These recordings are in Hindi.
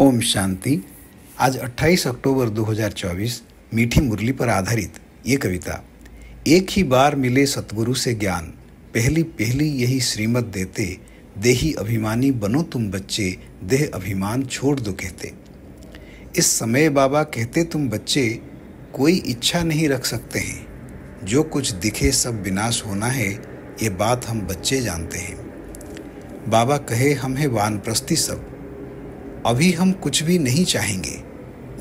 ओम शांति आज 28 अक्टूबर 2024 मीठी मुरली पर आधारित ये कविता एक ही बार मिले सतगुरु से ज्ञान पहली पहली यही श्रीमत देते देही अभिमानी बनो तुम बच्चे देह अभिमान छोड़ दो कहते इस समय बाबा कहते तुम बच्चे कोई इच्छा नहीं रख सकते हैं जो कुछ दिखे सब विनाश होना है ये बात हम बच्चे जानते हैं बाबा कहे हम हैं वानप्रस्थी सब अभी हम कुछ भी नहीं चाहेंगे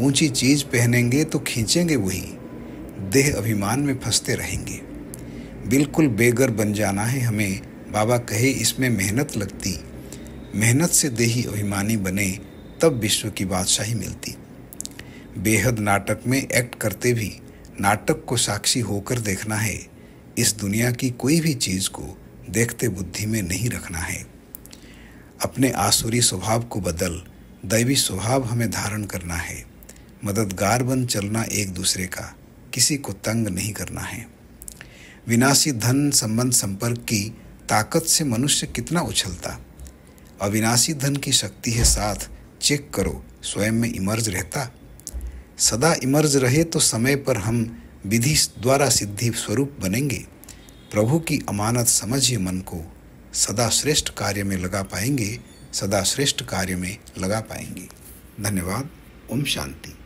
ऊंची चीज पहनेंगे तो खींचेंगे वही देह अभिमान में फंसते रहेंगे बिल्कुल बेगर बन जाना है हमें बाबा कहे इसमें मेहनत लगती मेहनत से देही अभिमानी बने तब विश्व की बादशाही मिलती बेहद नाटक में एक्ट करते भी नाटक को साक्षी होकर देखना है इस दुनिया की कोई भी चीज़ को देखते बुद्धि में नहीं रखना है अपने आसुरी स्वभाव को बदल दैवी स्वभाव हमें धारण करना है मददगार बन चलना एक दूसरे का किसी को तंग नहीं करना है विनाशी धन संबंध संपर्क की ताकत से मनुष्य कितना उछलता अविनाशी धन की शक्ति है साथ चेक करो स्वयं में इमर्ज रहता सदा इमर्ज रहे तो समय पर हम विधि द्वारा सिद्धि स्वरूप बनेंगे प्रभु की अमानत समझिए मन को सदा श्रेष्ठ कार्य में लगा पाएंगे सदा श्रेष्ठ कार्य में लगा पाएंगे धन्यवाद ओम शांति